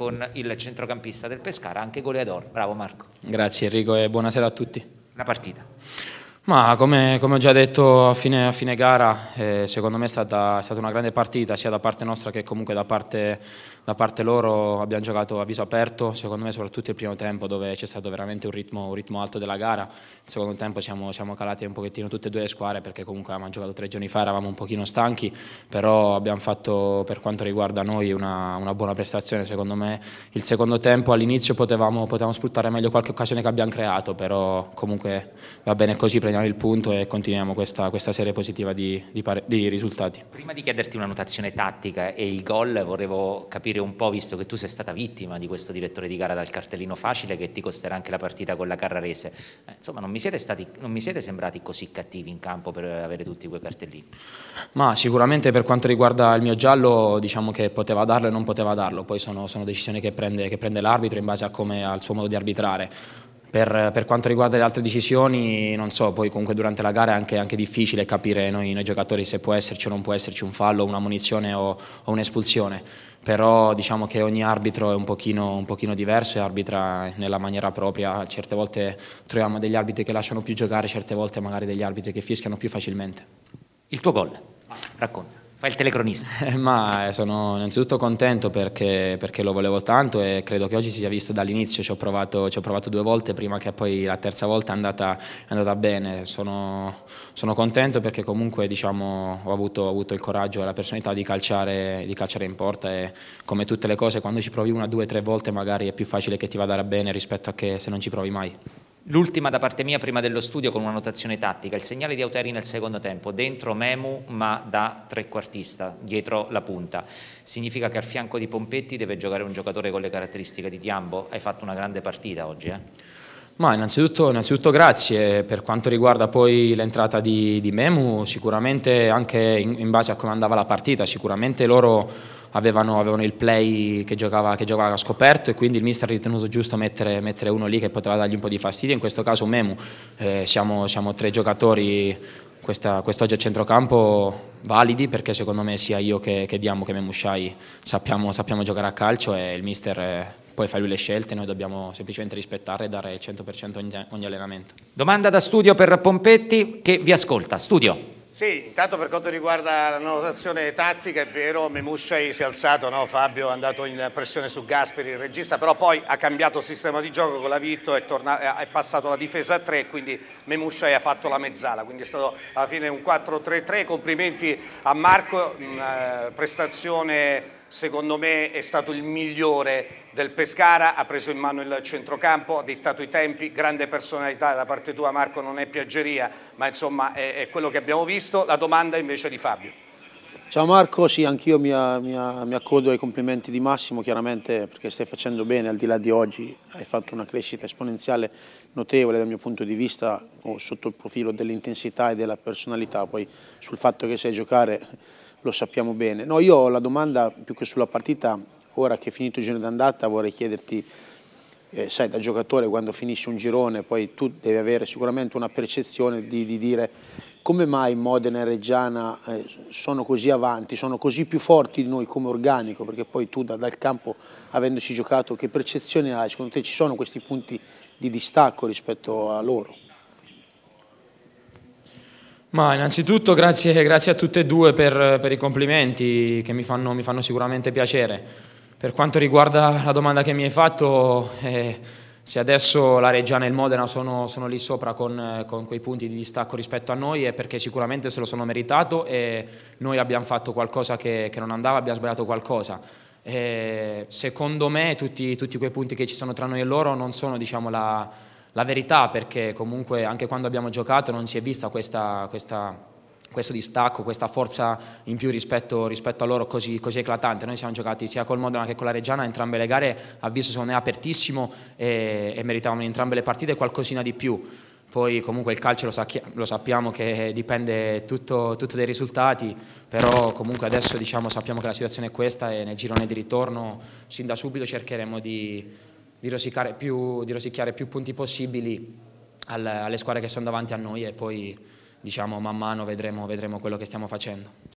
con il centrocampista del Pescara, anche goleador. Bravo Marco. Grazie Enrico e buonasera a tutti. La partita. Ma come, come, ho già detto a fine, a fine gara, eh, secondo me è stata, è stata, una grande partita, sia da parte nostra che comunque da parte, da parte, loro. Abbiamo giocato a viso aperto, secondo me soprattutto il primo tempo dove c'è stato veramente un ritmo, un ritmo alto della gara. Il secondo tempo siamo, siamo, calati un pochettino tutte e due le squadre perché comunque abbiamo giocato tre giorni fa, eravamo un pochino stanchi, però abbiamo fatto per quanto riguarda noi una, una buona prestazione. Secondo me il secondo tempo all'inizio potevamo, potevamo, sfruttare meglio qualche occasione che abbiamo creato, però comunque va bene così prendiamo il punto e continuiamo questa, questa serie positiva di, di, di, risultati. Prima di chiederti una notazione tattica e il gol, vorrevo capire un po', visto che tu sei stata vittima di questo direttore di gara dal cartellino facile che ti costerà anche la partita con la Carrarese. Eh, insomma, non mi, stati, non mi, siete sembrati così cattivi in campo per avere tutti quei cartellini? Ma sicuramente per quanto riguarda il mio giallo, diciamo che poteva darlo e non poteva darlo, poi sono, sono decisioni che prende, che prende l'arbitro in base come, al suo modo di arbitrare. Per, per, quanto riguarda le altre decisioni, non so, poi comunque durante la gara è anche, anche difficile capire noi, noi, giocatori se può esserci o non può esserci un fallo, una munizione o, o un'espulsione, però diciamo che ogni arbitro è un pochino, un pochino, diverso e arbitra nella maniera propria, certe volte troviamo degli arbitri che lasciano più giocare, certe volte magari degli arbitri che fischiano più facilmente. Il tuo gol, racconta. Fai il telecronista. Eh, ma eh, sono innanzitutto contento perché, perché, lo volevo tanto e credo che oggi si sia visto dall'inizio, ci ho provato, ci ho provato due volte prima che poi la terza volta è andata, è andata bene. Sono, sono, contento perché comunque diciamo, ho, avuto, ho, avuto, il coraggio e la personalità di calciare, di calciare, in porta e come tutte le cose quando ci provi una, due, tre volte magari è più facile che ti vada bene rispetto a che se non ci provi mai. L'ultima da parte mia prima dello studio con una notazione tattica, il segnale di Auteri nel secondo tempo, dentro Memu ma da trequartista, dietro la punta. Significa che al fianco di Pompetti deve giocare un giocatore con le caratteristiche di Tiambo? Hai fatto una grande partita oggi, eh? Ma innanzitutto, innanzitutto, grazie, per quanto riguarda poi l'entrata di, di, Memu, sicuramente anche in, in base a come andava la partita, sicuramente loro avevano, avevano il play che giocava, che giocava, scoperto e quindi il mister ha ritenuto giusto mettere, mettere, uno lì che poteva dargli un po' di fastidio, in questo caso Memu, eh, siamo, siamo tre giocatori quest'oggi a centrocampo validi perché secondo me sia io che, che Diamo che Memushai sappiamo, sappiamo, giocare a calcio e il mister eh, poi fa lui le scelte, noi dobbiamo semplicemente rispettare e dare il 100% ogni, ogni allenamento. Domanda da studio per Pompetti che vi ascolta. Studio. Sì, intanto per quanto riguarda la notazione tattica è vero, Memusciai si è alzato, no? Fabio è andato in pressione su Gasperi, il regista, però poi ha cambiato sistema di gioco con la Vitto, è, tornato, è passato la difesa a 3, quindi Memusciai ha fatto la mezzala, quindi è stato alla fine un 4-3-3, complimenti a Marco, eh, prestazione secondo me è stato il migliore del Pescara, ha preso in mano il centrocampo, ha dettato i tempi, grande personalità da parte tua Marco, non è piaggeria, ma insomma è, è quello che abbiamo visto. La domanda invece di Fabio. Ciao Marco, sì, anch'io mi, mi, mi, accodo ai complimenti di Massimo, chiaramente perché stai facendo bene, al di là di oggi hai fatto una crescita esponenziale notevole dal mio punto di vista, sotto il profilo dell'intensità e della personalità, poi sul fatto che sai giocare lo sappiamo bene. No, io ho la domanda più che sulla partita, ora che è finito il giro d'andata vorrei chiederti eh, sai, da giocatore quando finisce un girone poi tu devi avere sicuramente una percezione di, di dire come mai Modena e Reggiana eh, sono così avanti, sono così più forti di noi come organico, perché poi tu da, dal campo, avendoci giocato, che percezione hai? Secondo te ci sono questi punti di distacco rispetto a loro? Ma innanzitutto grazie, grazie a tutte e due per, per i complimenti che mi fanno, mi fanno, sicuramente piacere. Per quanto riguarda la domanda che mi hai fatto... Eh, se adesso la Reggiana e il Modena sono, sono lì sopra con, con, quei punti di distacco rispetto a noi è perché sicuramente se lo sono meritato e noi abbiamo fatto qualcosa che, che non andava, abbiamo sbagliato qualcosa. E secondo me tutti, tutti, quei punti che ci sono tra noi e loro non sono diciamo, la, la, verità perché comunque anche quando abbiamo giocato non si è vista questa, questa questo distacco, questa forza in più rispetto, rispetto a loro così, così, eclatante. Noi siamo giocati sia col Modena che con la Reggiana, entrambe le gare a viso secondo me apertissimo e, e meritavano in entrambe le partite qualcosina di più. Poi comunque il calcio lo, sa, lo sappiamo che dipende tutto, tutto, dai risultati, però comunque adesso diciamo, sappiamo che la situazione è questa e nel girone di ritorno sin da subito cercheremo di, di, più, di rosicchiare più punti possibili alle, alle squadre che sono davanti a noi e poi diciamo man mano vedremo, vedremo quello che stiamo facendo.